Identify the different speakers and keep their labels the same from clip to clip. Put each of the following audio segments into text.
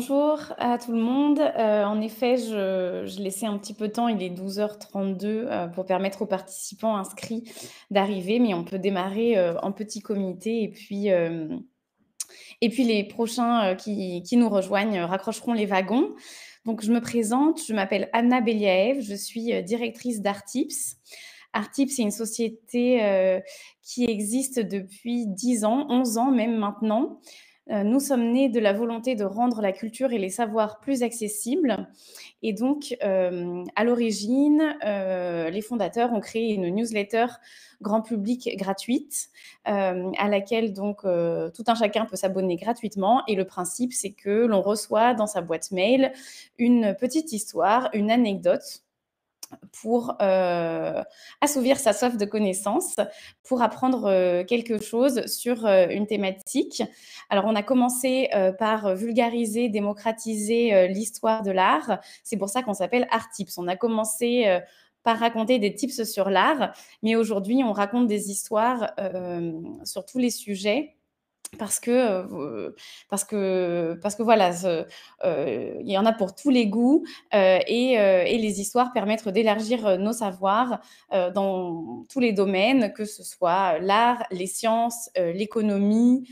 Speaker 1: bonjour à tout le monde. Euh, en effet, je, laissais un petit peu de temps, il est 12h32 euh, pour permettre aux participants inscrits d'arriver, mais on peut démarrer euh, en petit comité et puis, et puis les prochains qui, qui, nous rejoignent raccrocheront les wagons. Donc je me présente, je m'appelle Anna Beliaev, je suis directrice d'Artips. Artips est une société qui existe depuis 10 ans, 11 ans même maintenant. Euh, nous sommes nés de la volonté de rendre la culture et les savoirs plus accessibles. Et donc, euh, à l'origine, euh, les fondateurs ont créé une newsletter grand public gratuite à laquelle donc tout un chacun peut s'abonner gratuitement. Et le principe, c'est que l'on reçoit dans sa boîte mail une petite histoire, une anecdote pour euh, assouvir sa soif de connaissances, pour apprendre euh, quelque chose sur euh, une thématique. Alors on a commencé par vulgariser, démocratiser l'histoire de l'art. C'est pour ça qu'on s'appelle arttips. On a commencé par raconter des tips sur l'art, mais aujourd'hui on raconte des histoires sur tous les sujets parce que, parce que, voilà, il y en a pour tous les goûts et, les histoires permettent d'élargir nos savoirs dans tous les domaines, que ce soit l'art, les sciences, l'économie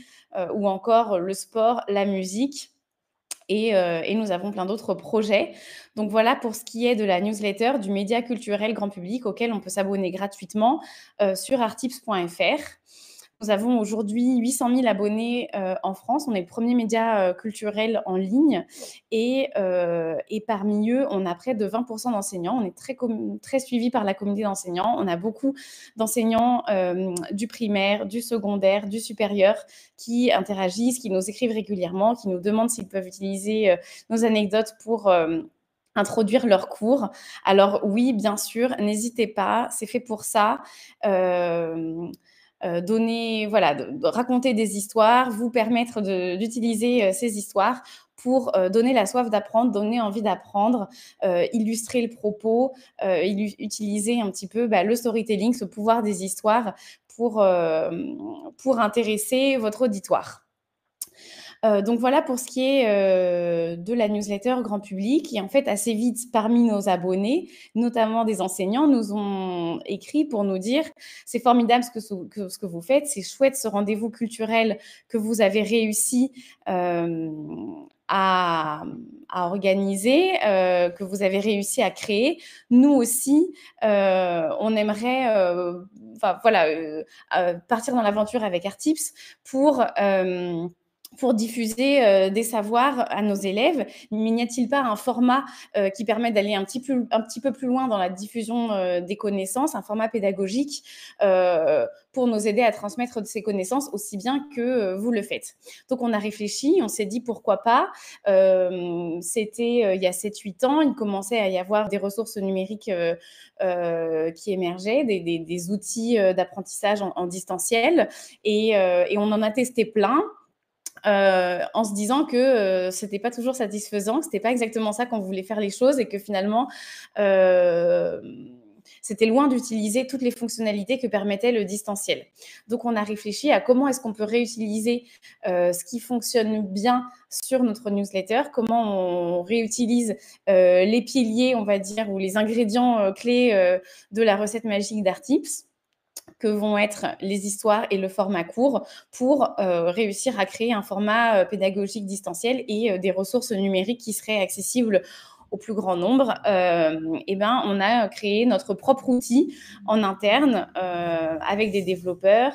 Speaker 1: ou encore le sport, la musique. Et, nous avons plein d'autres projets. Donc voilà pour ce qui est de la newsletter du média culturel grand public auquel on peut s'abonner gratuitement sur artips.fr. Nous avons aujourd'hui 800 000 abonnés euh, en France. On est le premier média euh, culturel en ligne. Euh, et, parmi eux, on a près de 20 d'enseignants. On est très, très suivi par la communauté d'enseignants. On a beaucoup d'enseignants du primaire, du secondaire, du supérieur qui interagissent, qui nous écrivent régulièrement, qui nous demandent s'ils peuvent utiliser nos anecdotes pour introduire leurs cours. Alors oui, bien sûr, n'hésitez pas, c'est fait pour ça. Euh, donner, voilà, raconter des histoires, vous permettre d'utiliser euh, ces histoires pour euh, donner la soif d'apprendre, donner envie d'apprendre, illustrer le propos, utiliser un petit peu bah, le storytelling, ce pouvoir des histoires pour, pour intéresser votre auditoire. Euh, donc voilà pour ce qui est euh, de la newsletter grand public. Et en fait, assez vite, parmi nos abonnés, notamment des enseignants, nous ont écrit pour nous dire c'est formidable ce que, vous faites, c'est chouette ce rendez-vous culturel que vous avez réussi. Euh, à, organiser, que vous avez réussi à créer. Nous aussi, on aimerait voilà, partir dans l'aventure avec Artips pour pour diffuser euh, des savoirs à nos élèves Mais n'y a-t-il pas un format euh, qui permet d'aller un, petit peu, un petit peu plus loin dans la diffusion euh, des connaissances, un format pédagogique pour nous aider à transmettre ces connaissances aussi bien que vous le faites Donc on a réfléchi, on s'est dit pourquoi pas. C'était il y a 7-8 ans, il commençait à y avoir des ressources numériques qui émergeaient, des, des, des outils d'apprentissage en, en, distanciel, et, et on en a testé plein. Euh, en se disant que ce euh, c'était pas toujours satisfaisant, que n'était pas exactement ça qu'on voulait faire les choses et que finalement euh, c'était loin d'utiliser toutes les fonctionnalités que permettait le distanciel. Donc on a réfléchi à comment est-ce qu'on peut réutiliser ce qui fonctionne bien sur notre newsletter, comment on réutilise les piliers, on va dire, ou les ingrédients clés de la recette magique d'Artips que vont être les histoires et le format court pour euh, réussir à créer un format euh, pédagogique distanciel et euh, des ressources numériques qui seraient accessibles au plus grand nombre, eh ben, on a créé notre propre outil en interne avec des développeurs.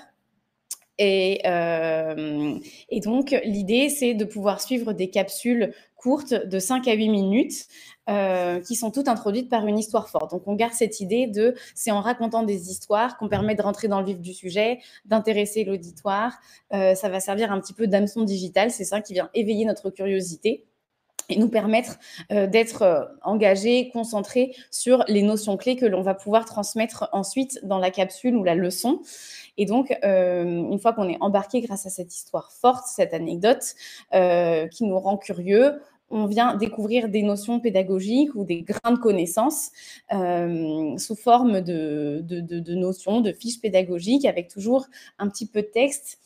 Speaker 1: Et, et donc, l'idée, c'est de pouvoir suivre des capsules courtes de 5 à 8 minutes euh, qui sont toutes introduites par une histoire forte. Donc on garde cette idée de c'est en racontant des histoires qu'on permet de rentrer dans le vif du sujet, d'intéresser l'auditoire. Euh, ça va servir un petit peu d'hameçon digital, c'est ça qui vient éveiller notre curiosité et nous permettre euh, d'être engagés, concentrés sur les notions clés que l'on va pouvoir transmettre ensuite dans la capsule ou la leçon. Et donc, une fois qu'on est embarqué grâce à cette histoire forte, cette anecdote qui nous rend curieux, on vient découvrir des notions pédagogiques ou des grains de connaissances euh, sous forme de, notions, de fiches pédagogiques avec toujours un petit peu de texte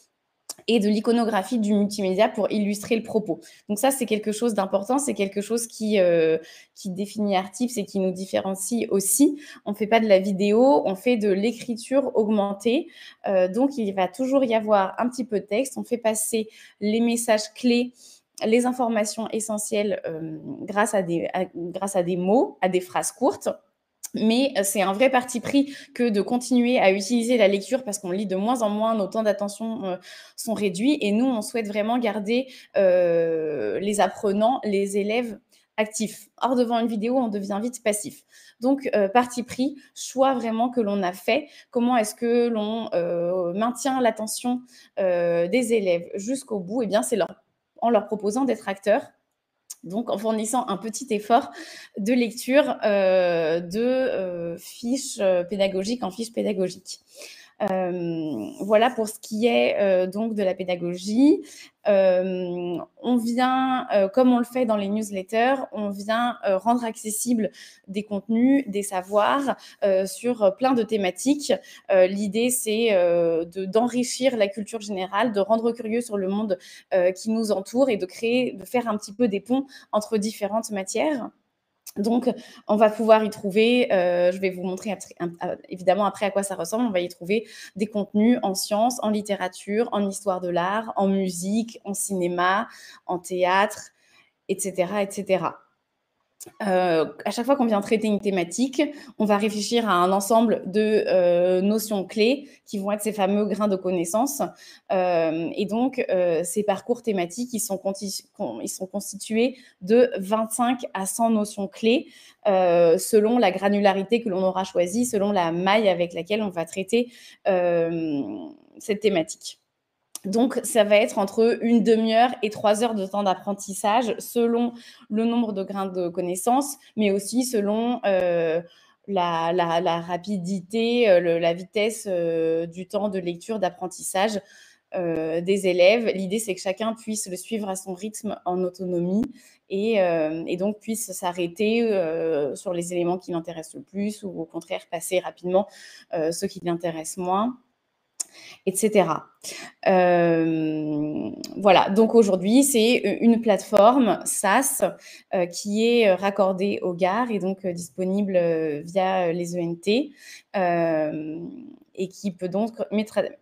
Speaker 1: et de l'iconographie du multimédia pour illustrer le propos. Donc ça, c'est quelque chose d'important, c'est quelque chose qui, euh, définit Artips et qui nous différencie aussi. On ne fait pas de la vidéo, on fait de l'écriture augmentée. Euh, donc il va toujours y avoir un petit peu de texte, on fait passer les messages clés les informations essentielles euh, grâce, à des, mots, à des phrases courtes. Mais euh, c'est un vrai parti pris que de continuer à utiliser la lecture parce qu'on lit de moins en moins, nos temps d'attention euh, sont réduits et nous, on souhaite vraiment garder les apprenants, les élèves actifs. Or, devant une vidéo, on devient vite passif. Donc, parti pris, choix vraiment que l'on a fait, comment est-ce que l'on maintient l'attention des élèves jusqu'au bout, eh bien, c'est leur en leur proposant d'être acteurs donc en fournissant un petit effort de lecture euh, de euh, fiches euh, pédagogiques en fiches pédagogiques. Euh, voilà pour ce qui est euh, donc de la pédagogie. Euh, on vient, comme on le fait dans les newsletters, on vient rendre accessible des contenus, des savoirs sur plein de thématiques. L'idée, c'est d'enrichir la culture générale, de rendre curieux sur le monde qui nous entoure et de créer, de faire un petit peu des ponts entre différentes matières. Donc, on va pouvoir y trouver, euh, je vais vous montrer euh, évidemment après à quoi ça ressemble, on va y trouver des contenus en sciences, en littérature, en histoire de l'art, en musique, en cinéma, en théâtre, etc. etc. Euh, à chaque fois qu'on vient traiter une thématique, on va réfléchir à un ensemble de euh, notions clés qui vont être ces fameux grains de connaissances. Euh, et donc, ces parcours thématiques, ils sont, ils sont, constitués de 25 à 100 notions clés selon la granularité que l'on aura choisie, selon la maille avec laquelle on va traiter cette thématique. Donc, ça va être entre une demi-heure et trois heures de temps d'apprentissage selon le nombre de grains de connaissances, mais aussi selon euh, la, rapidité, euh, la vitesse euh, du temps de lecture, d'apprentissage des élèves. L'idée, c'est que chacun puisse le suivre à son rythme en autonomie et, donc puisse s'arrêter sur les éléments qui l'intéressent le plus ou au contraire passer rapidement ceux qui l'intéressent moins etc. Euh, voilà, donc aujourd'hui, c'est euh, une plateforme SaaS euh, qui est raccordée aux gares et donc disponible via les ENT et qui peut donc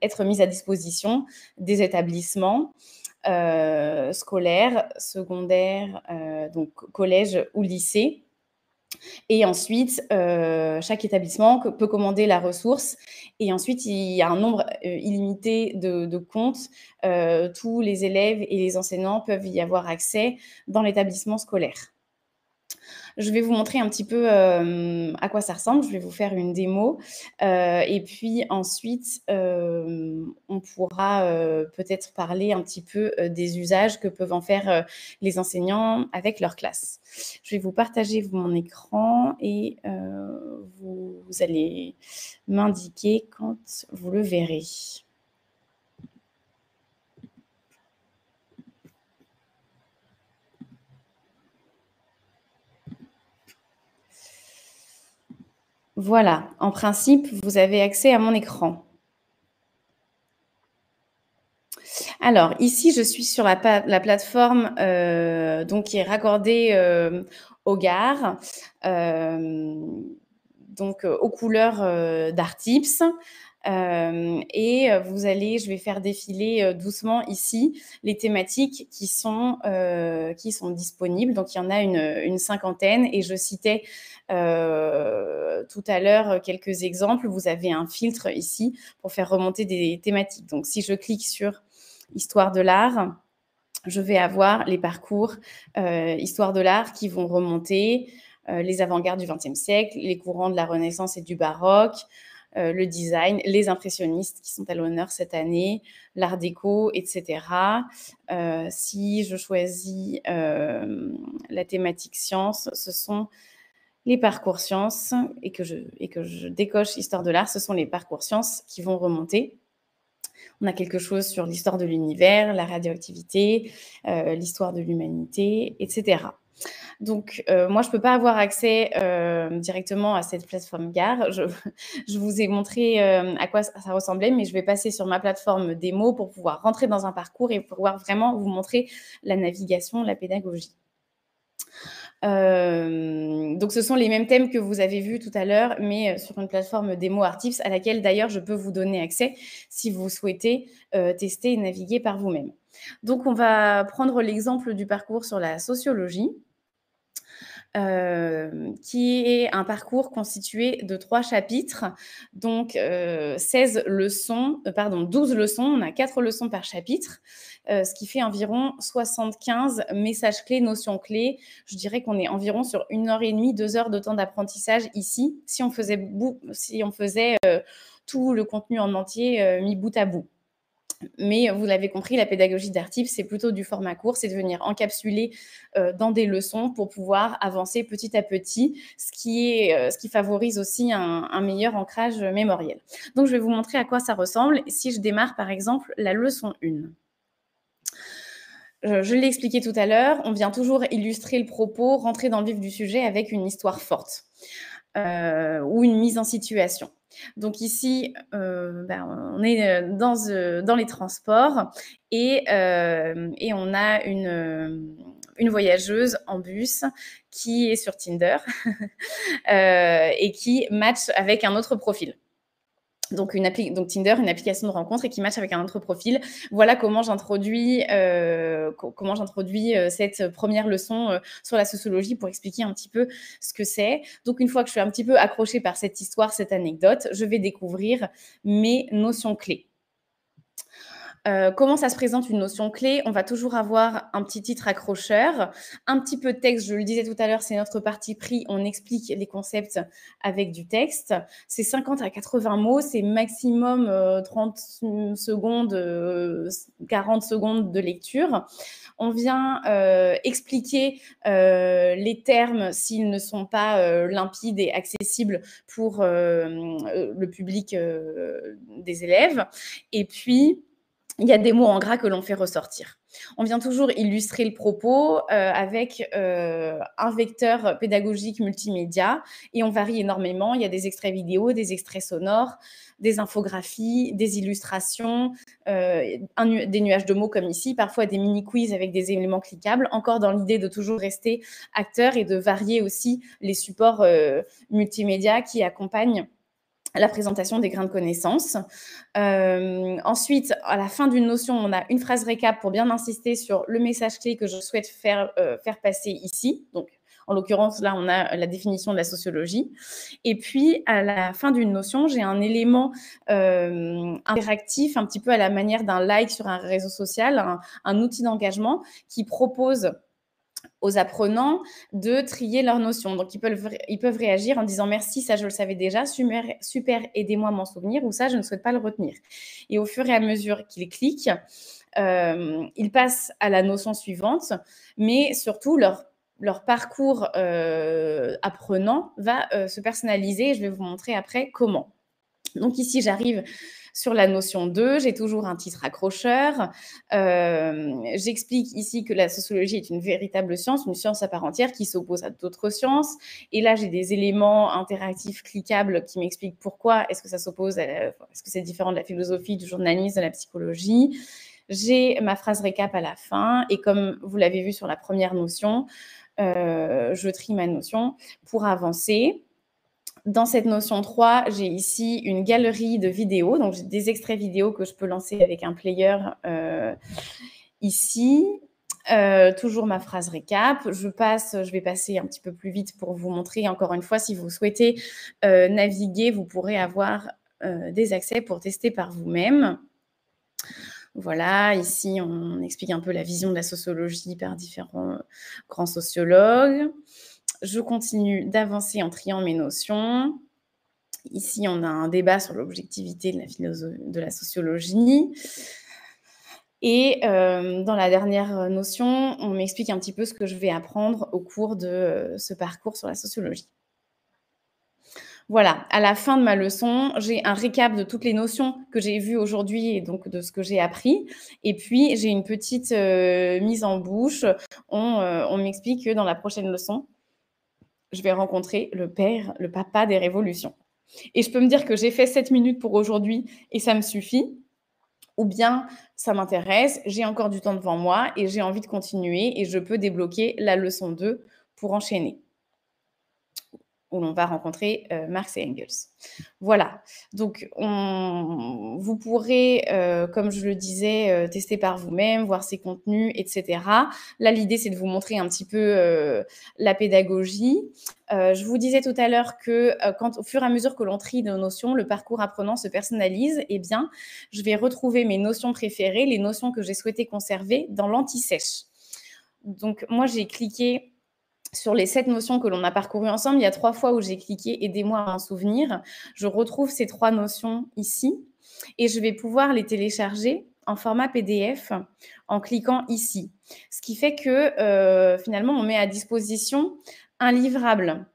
Speaker 1: être mise à disposition des établissements. scolaires, secondaires, donc collège ou lycées. Et ensuite, euh, chaque établissement peut commander la ressource. Et ensuite, il y a un nombre euh, illimité de, comptes. Euh, tous les élèves et les enseignants peuvent y avoir accès dans l'établissement scolaire. Je vais vous montrer un petit peu euh, à quoi ça ressemble. Je vais vous faire une démo. Euh, et puis ensuite, euh, on pourra peut-être parler un petit peu des usages que peuvent en faire les enseignants avec leur classe. Je vais vous partager mon écran et vous allez m'indiquer quand vous le verrez. Voilà, en principe, vous avez accès à mon écran. Alors, ici, je suis sur la, plateforme euh, donc, qui est raccordée euh, aux gares, euh, donc aux couleurs d'Artips. et vous allez, je vais faire défiler doucement ici les thématiques qui sont, qui sont disponibles. Donc, il y en a une cinquantaine et je citais euh, tout à l'heure euh, quelques exemples. Vous avez un filtre ici pour faire remonter des thématiques. Donc si je clique sur Histoire de l'art, je vais avoir les parcours euh, Histoire de l'art qui vont remonter les avant-gardes du XXe siècle, les courants de la Renaissance et du baroque. le design, les impressionnistes qui sont à l'honneur cette année, l'art déco, etc. si je choisis la thématique science, ce sont les parcours sciences et que je, décoche histoire de l'art, ce sont les parcours sciences qui vont remonter. On a quelque chose sur l'histoire de l'univers, la radioactivité, euh, l'histoire de l'humanité, etc. Donc, euh, moi, je ne peux pas avoir accès euh, directement à cette plateforme Gare. Je, je vous ai montré à quoi ça ressemblait, mais je vais passer sur ma plateforme démo pour pouvoir rentrer dans un parcours et pouvoir vraiment vous montrer la navigation, la pédagogie. Euh, donc, ce sont les mêmes thèmes que vous avez vus tout à l'heure, mais euh, sur une plateforme démo Artips, à laquelle d'ailleurs je peux vous donner accès si vous souhaitez euh, tester et naviguer par vous-même. Donc, on va prendre l'exemple du parcours sur la sociologie. Euh, qui est un parcours constitué de trois chapitres, donc euh, leçons, euh, pardon, 12 leçons, on a quatre leçons par chapitre, ce qui fait environ 75 messages clés, notions clés. Je dirais qu'on est environ sur une heure et demie, deux heures de temps d'apprentissage ici, si on faisait, si on faisait tout le contenu en entier mis bout à bout. Mais vous l'avez compris, la pédagogie d'Artip, c'est plutôt du format court, c'est de venir encapsuler euh, dans des leçons pour pouvoir avancer petit à petit, ce qui, est, euh, ce qui favorise aussi un, un, meilleur ancrage mémoriel. Donc, je vais vous montrer à quoi ça ressemble si je démarre par exemple la leçon 1 je l'ai expliqué tout à l'heure, on vient toujours illustrer le propos, rentrer dans le vif du sujet avec une histoire forte euh, ou une mise en situation. Donc ici, euh, ben, on est euh, dans, euh, dans, les transports et, on a une, une, voyageuse en bus qui est sur Tinder et qui match avec un autre profil donc, une appli Tinder, une application de rencontre et qui match avec un autre profil. Voilà comment j'introduis euh, comment j'introduis euh, cette première leçon euh, sur la sociologie pour expliquer un petit peu ce que c'est. Donc une fois que je suis un petit peu accrochée par cette histoire, cette anecdote, je vais découvrir mes notions clés. Euh, comment ça se présente une notion clé On va toujours avoir un petit titre accrocheur, un petit peu de texte. Je le disais tout à l'heure, c'est notre parti pris. On explique les concepts avec du texte. C'est 50 à 80 mots, c'est maximum 30 euh, secondes, 40 euh, secondes de lecture. On vient expliquer les termes s'ils ne sont pas limpides et accessibles pour le public des élèves. Et puis, il y a des mots en gras que l'on fait ressortir. On vient toujours illustrer le propos euh, avec euh, un vecteur pédagogique multimédia et on varie énormément. Il y a des extraits vidéo, des extraits sonores, des infographies, des illustrations, euh, des nuages de mots comme ici, parfois des mini-quiz avec des éléments cliquables, encore dans l'idée de toujours rester acteur et de varier aussi les supports multimédia qui accompagnent la présentation des grains de connaissances. Euh, ensuite, à la fin d'une notion, on a une phrase récap pour bien insister sur le message clé que je souhaite faire, euh, faire passer ici. Donc, en l'occurrence, là, on a la définition de la sociologie. Et puis, à la fin d'une notion, j'ai un élément euh, interactif, un petit peu à la manière d'un like sur un réseau social, un, un outil d'engagement qui propose aux apprenants de trier leurs notions. Donc, ils peuvent, ils peuvent réagir en disant merci, ça je le savais déjà, super, aidez-moi à m'en souvenir, ou ça je ne souhaite pas le retenir. Et au fur et à mesure qu'ils cliquent, euh, ils passent à la notion suivante, mais surtout leur, leur parcours euh, apprenant va euh, se personnaliser. je vais vous montrer après comment. Donc ici, j'arrive sur la notion 2, j'ai toujours un titre accrocheur. Euh, j'explique ici que la sociologie est une véritable science, une science à part entière qui s'oppose à d'autres sciences. Et là, j'ai des éléments interactifs cliquables qui m'expliquent pourquoi est-ce que ça s'oppose, est-ce que c'est différent de la philosophie, du journalisme, de la psychologie. J'ai ma phrase récap à la fin et comme vous l'avez vu sur la première notion, euh, je trie ma notion pour avancer dans cette notion 3, j'ai ici une galerie de vidéos. Donc, j'ai des extraits vidéo que je peux lancer avec un player euh, ici. Euh, toujours ma phrase récap. Je passe, je vais passer un petit peu plus vite pour vous montrer. Encore une fois, si vous souhaitez euh, naviguer, vous pourrez avoir des accès pour tester par vous-même. Voilà, ici, on explique un peu la vision de la sociologie par différents grands sociologues. Je continue d'avancer en triant mes notions. Ici, on a un débat sur l'objectivité de la, de la sociologie. Et euh, dans la dernière notion, on m'explique un petit peu ce que je vais apprendre au cours de euh, ce parcours sur la sociologie. Voilà, à la fin de ma leçon, j'ai un récap de toutes les notions que j'ai vues aujourd'hui et donc de ce que j'ai appris. Et puis, j'ai une petite euh, mise en bouche. on m'explique que dans la prochaine leçon, je vais rencontrer le père, le papa des révolutions. Et je peux me dire que j'ai fait sept minutes pour aujourd'hui et ça me suffit. Ou bien ça m'intéresse, j'ai encore du temps devant moi et j'ai envie de continuer et je peux débloquer la leçon 2 pour enchaîner où l'on va rencontrer euh, Marx et Engels. Voilà, donc vous pourrez, euh, comme je le disais, euh, tester par vous-même, voir ces contenus, etc. Là, l'idée, c'est de vous montrer un petit peu la pédagogie. je vous disais tout à l'heure que quand, au fur et à mesure que l'on trie nos notions, le parcours apprenant se personnalise. Eh bien, je vais retrouver mes notions préférées, les notions que j'ai souhaité conserver dans l'anti-sèche. Donc, moi, j'ai cliqué sur les sept notions que l'on a parcourues ensemble, il y a trois fois où j'ai cliqué Aidez-moi à en souvenir. Je retrouve ces trois notions ici et je vais pouvoir les télécharger en format PDF en cliquant ici. Ce qui fait que euh, finalement, on met à disposition un livrable.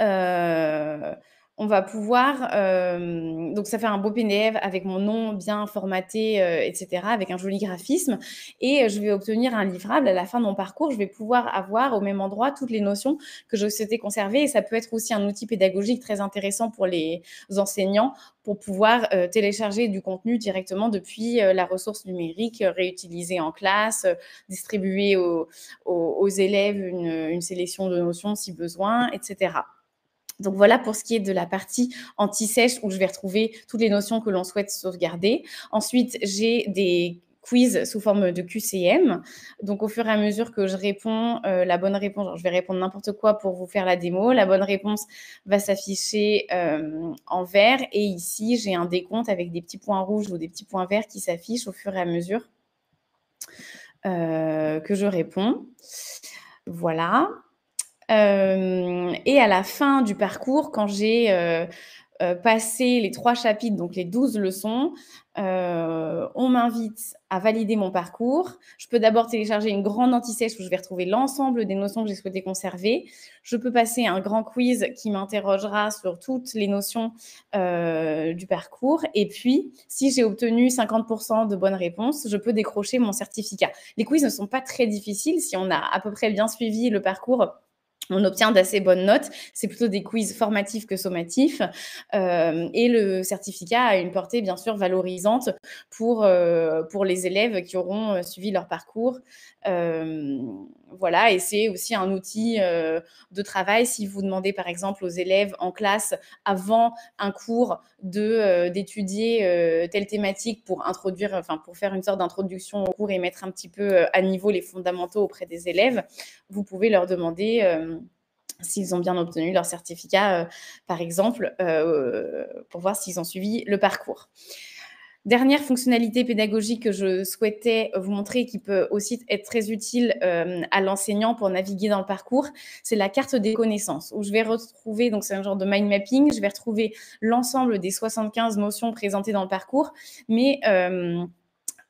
Speaker 1: Euh, on va pouvoir, euh, donc ça fait un beau PDF avec mon nom bien formaté, euh, etc., avec un joli graphisme, et euh, je vais obtenir un livrable. À la fin de mon parcours, je vais pouvoir avoir au même endroit toutes les notions que je souhaitais conserver, et ça peut être aussi un outil pédagogique très intéressant pour les enseignants pour pouvoir télécharger du contenu directement depuis la ressource numérique, réutiliser en classe, distribuer aux, élèves une sélection de notions si besoin, etc. Donc voilà pour ce qui est de la partie anti-sèche où je vais retrouver toutes les notions que l'on souhaite sauvegarder. Ensuite, j'ai des quiz sous forme de QCM. Donc, au fur et à mesure que je réponds euh, la bonne réponse, je vais répondre n'importe quoi pour vous faire la démo. La bonne réponse va s'afficher euh, en vert. Et ici, j'ai un décompte avec des petits points rouges ou des petits points verts qui s'affichent au fur et à mesure euh, que je réponds. Voilà. Euh, et à la fin du parcours, quand j'ai euh, euh, passé les trois chapitres, donc les douze leçons, on m'invite à valider mon parcours. Je peux d'abord télécharger une grande antisèche où je vais retrouver l'ensemble des notions que j'ai souhaité conserver. Je peux passer un grand quiz qui m'interrogera sur toutes les notions du parcours. Et puis, si j'ai obtenu 50% de bonnes réponses, je peux décrocher mon certificat. Les quiz ne sont pas très difficiles si on a à peu près bien suivi le parcours on obtient d'assez bonnes notes. C'est plutôt des quiz formatifs que sommatifs. Euh, et le certificat a une portée, bien sûr, valorisante pour, euh, pour les élèves qui auront euh, suivi leur parcours voilà, et c'est aussi un outil euh, de travail. Si vous demandez par exemple aux élèves en classe avant un cours de euh, d'étudier euh, telle thématique pour introduire, enfin pour faire une sorte d'introduction au cours et mettre un petit peu à niveau les fondamentaux auprès des élèves, vous pouvez leur demander s'ils ont bien obtenu leur certificat, par exemple, pour voir s'ils ont suivi le parcours. Dernière fonctionnalité pédagogique que je souhaitais vous montrer qui peut aussi être très utile euh, à l'enseignant pour naviguer dans le parcours, c'est la carte des connaissances où je vais retrouver, donc c'est un genre de mind mapping, je vais retrouver l'ensemble des 75 notions présentées dans le parcours, mais euh,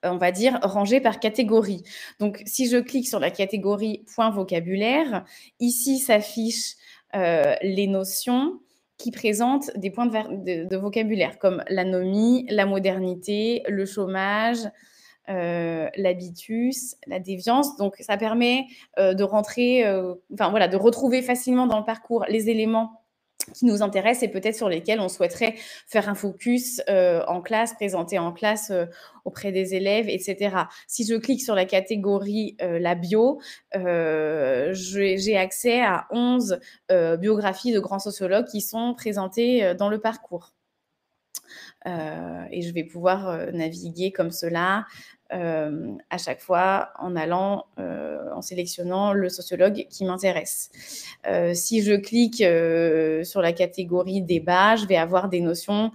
Speaker 1: on va dire, rangées par catégorie. Donc, si je clique sur la catégorie point vocabulaire, ici s'affichent euh, les notions, qui présentent des points de, vocabulaire comme l'anomie, la modernité, le chômage, euh, l'habitus, la déviance. Donc, ça permet euh, de rentrer, euh, enfin voilà, de retrouver facilement dans le parcours les éléments qui nous intéressent et peut-être sur lesquels on souhaiterait faire un focus euh, en classe, présenter en classe euh, auprès des élèves, etc. Si je clique sur la catégorie euh, la bio, j'ai accès à 11 biographies de grands sociologues qui sont présentées dans le parcours. et je vais pouvoir naviguer comme cela euh, à chaque fois en allant, euh, en sélectionnant le sociologue qui m'intéresse. Euh, si je clique sur la catégorie débat, je vais avoir des notions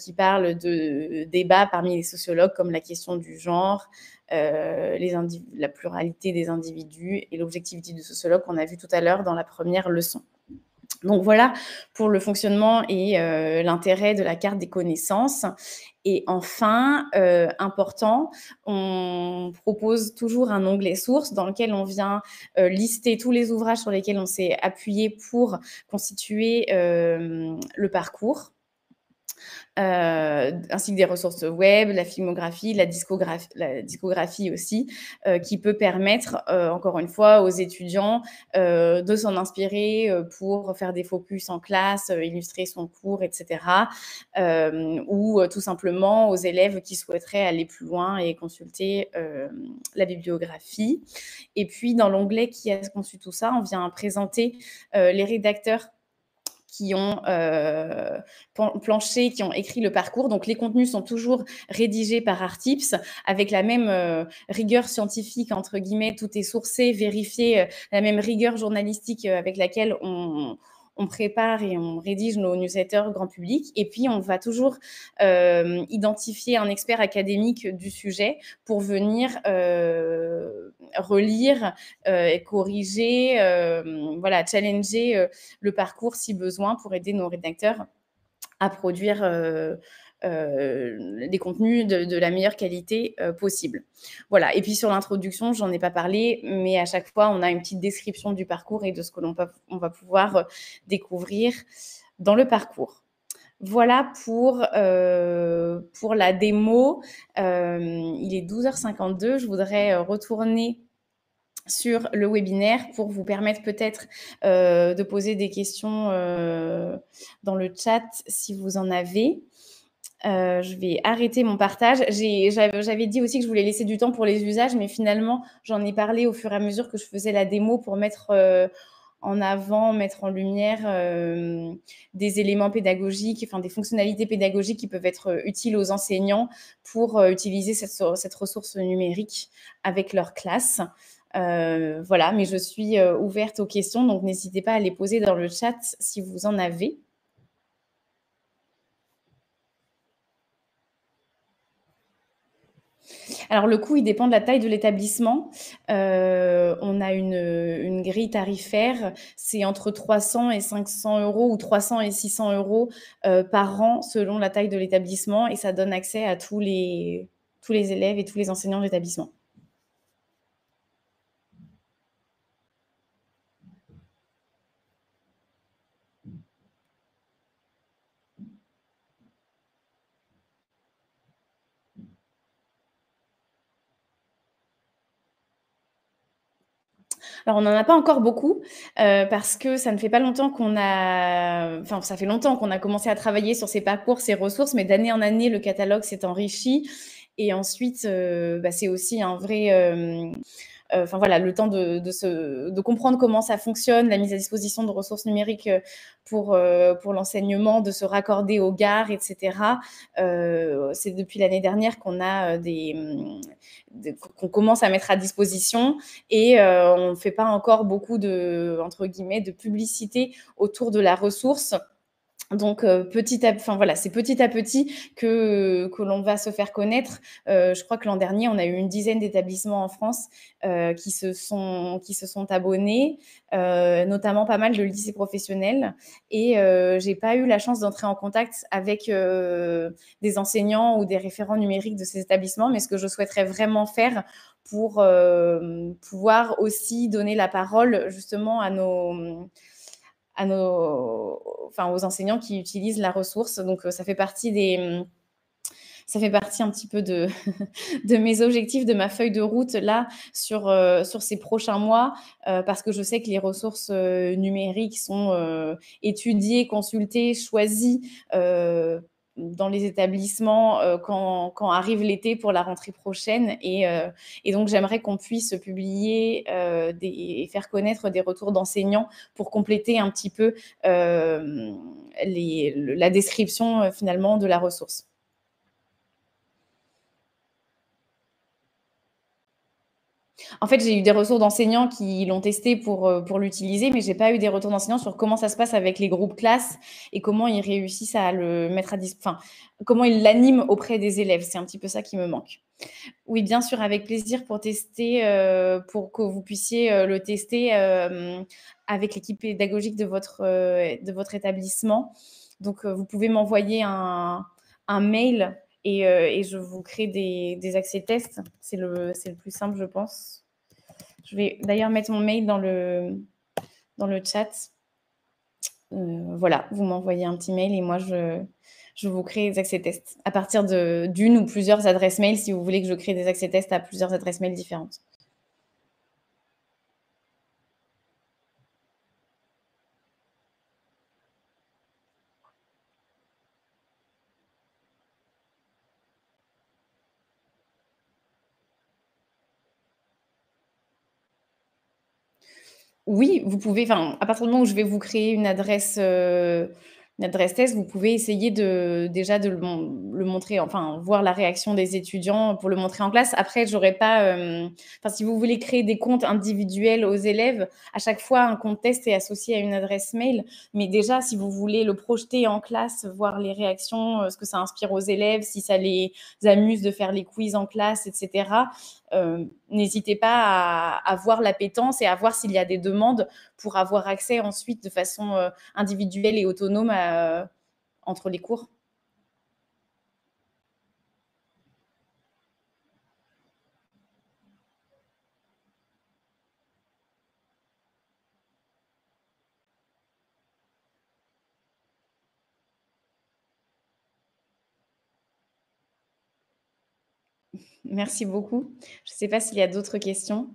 Speaker 1: qui parlent de débat parmi les sociologues comme la question du genre, la pluralité des individus et l'objectivité du sociologue qu'on a vu tout à l'heure dans la première leçon. Donc voilà pour le fonctionnement et euh, l'intérêt de la carte des connaissances. Et enfin, euh, important, on propose toujours un onglet source dans lequel on vient euh, lister tous les ouvrages sur lesquels on s'est appuyé pour constituer le parcours. Euh, ainsi que des ressources web, la filmographie, la discographie, la discographie aussi, euh, qui peut permettre, euh, encore une fois, aux étudiants de s'en inspirer pour faire des focus en classe, illustrer son cours, etc. ou tout simplement aux élèves qui souhaiteraient aller plus loin et consulter la bibliographie. Et puis, dans l'onglet qui a conçu tout ça, on vient présenter les rédacteurs qui ont euh, planché, qui ont écrit le parcours. Donc les contenus sont toujours rédigés par Artips avec la même euh, rigueur scientifique, entre guillemets, tout est sourcé, vérifié, euh, la même rigueur journalistique euh, avec laquelle on on prépare et on rédige nos newsletters grand public. Et puis, on va toujours euh, identifier un expert académique du sujet pour venir euh, relire, euh, et corriger, voilà, challenger le parcours si besoin pour aider nos rédacteurs à produire euh, des contenus de, la meilleure qualité euh, possible. Voilà. Et puis sur l'introduction, j'en ai pas parlé, mais à chaque fois, on a une petite description du parcours et de ce que l'on va pouvoir euh, découvrir dans le parcours. Voilà pour, pour la démo. il est 12h52. Je voudrais retourner sur le webinaire pour vous permettre peut-être de poser des questions dans le chat si vous en avez. Euh, je vais arrêter mon partage. J'avais dit aussi que je voulais laisser du temps pour les usages, mais finalement, j'en ai parlé au fur et à mesure que je faisais la démo pour mettre euh, en avant, mettre en lumière euh, des éléments pédagogiques, enfin des fonctionnalités pédagogiques qui peuvent être utiles aux enseignants pour utiliser cette, ressource numérique avec leur classe. voilà, mais je suis ouverte aux questions, donc n'hésitez pas à les poser dans le chat si vous en avez. Alors le coût, il dépend de la taille de l'établissement. Euh, on a une, grille tarifaire, c'est entre 300 et 500 euros ou 300 et 600 euros euh, par an selon la taille de l'établissement et ça donne accès à tous les, tous les élèves et tous les enseignants de l'établissement. Alors, on n'en a pas encore beaucoup euh, parce que ça ne fait pas longtemps qu'on a, enfin, ça fait longtemps qu'on a commencé à travailler sur ces parcours, ces ressources, mais d'année en année, le catalogue s'est enrichi. Et ensuite, euh, bah, c'est aussi un vrai euh, euh, voilà, le temps de, comprendre comment ça fonctionne, la mise à disposition de ressources numériques euh, euh, pour, l'enseignement, de se raccorder aux gares, etc. C'est depuis l'année dernière qu'on a des, mm, qu'on commence à mettre à disposition et on ne fait pas encore beaucoup de entre guillemets de publicité autour de la ressource. Donc euh, petit à, enfin voilà, c'est petit à petit que euh, que l'on va se faire connaître. Euh, je crois que l'an dernier, on a eu une dizaine d'établissements en France euh, qui se sont qui se sont abonnés, euh, notamment pas mal de lycées professionnels. Et j'ai pas eu la chance d'entrer en contact avec des enseignants ou des référents numériques de ces établissements, mais ce que je souhaiterais vraiment faire pour pouvoir aussi donner la parole justement à nos enfin, aux enseignants qui utilisent la ressource. Donc, euh, ça fait partie des. Mm, ça fait partie un petit peu de, mes objectifs, de ma feuille de route là sur, euh, sur ces prochains mois, euh, parce que je sais que les ressources numériques sont étudiées, consultées, choisies dans les établissements euh, quand, arrive l'été pour la rentrée prochaine. Et, euh, donc, j'aimerais qu'on puisse publier euh, et faire connaître des retours d'enseignants pour compléter un petit peu la description finalement de la ressource. En fait, j'ai eu des retours d'enseignants qui l'ont testé pour, euh, pour l'utiliser, mais j'ai pas eu des retours d'enseignants sur comment ça se passe avec les groupes classes et comment ils réussissent à le mettre à enfin, comment ils l'animent auprès des élèves. C'est un petit peu ça qui me manque. Oui, bien sûr, avec plaisir pour tester, euh, pour que vous puissiez euh, le tester avec l'équipe pédagogique de votre, de votre établissement. Donc, vous pouvez m'envoyer un, un mail et, et, je vous crée des, des accès tests. C'est le, le plus simple, je pense. Je vais d'ailleurs mettre mon mail dans le, dans le chat. Euh, voilà, vous m'envoyez un petit mail et moi, je, je vous crée des accès tests à partir d'une ou plusieurs adresses mail si vous voulez que je crée des accès tests à plusieurs adresses mail différentes. oui, vous pouvez, enfin, à partir du moment où je vais vous créer une adresse, euh, adresse test, vous pouvez essayer de déjà de le, montrer, enfin, voir la réaction des étudiants pour le montrer en classe. Après, j'aurais pas, euh, enfin, si vous voulez créer des comptes individuels aux élèves, à chaque fois un compte test est associé à une adresse mail. Mais déjà, si vous voulez le projeter en classe, voir les réactions, euh, ce que ça inspire aux élèves, si ça les amuse de faire les quiz en classe, etc n'hésitez pas à, avoir voir l'appétence et à voir s'il y a des demandes pour avoir accès ensuite de façon euh, individuelle et autonome euh, entre les cours. Merci beaucoup. Je ne sais pas s'il y a d'autres questions.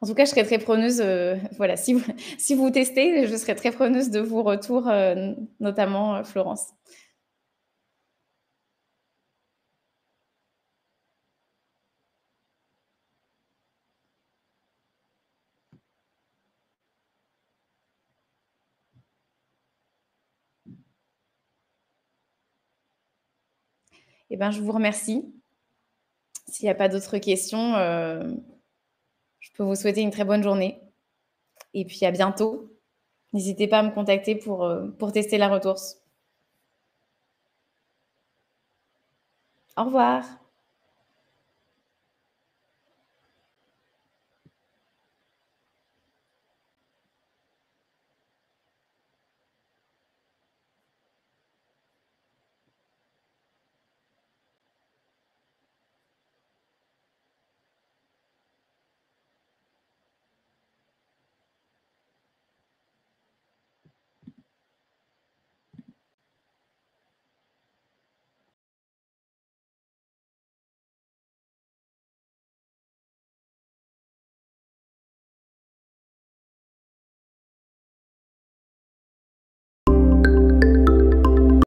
Speaker 1: En tout cas, je serais très preneuse, euh, voilà, si vous, testez, je serais très preneuse de vos retours, euh, notamment euh, Florence. Eh ben, je vous remercie. S'il n'y a pas d'autres questions, euh, je peux vous souhaiter une très bonne journée. Et puis à bientôt. N'hésitez pas à me contacter pour, euh, pour tester la retourse. Au revoir.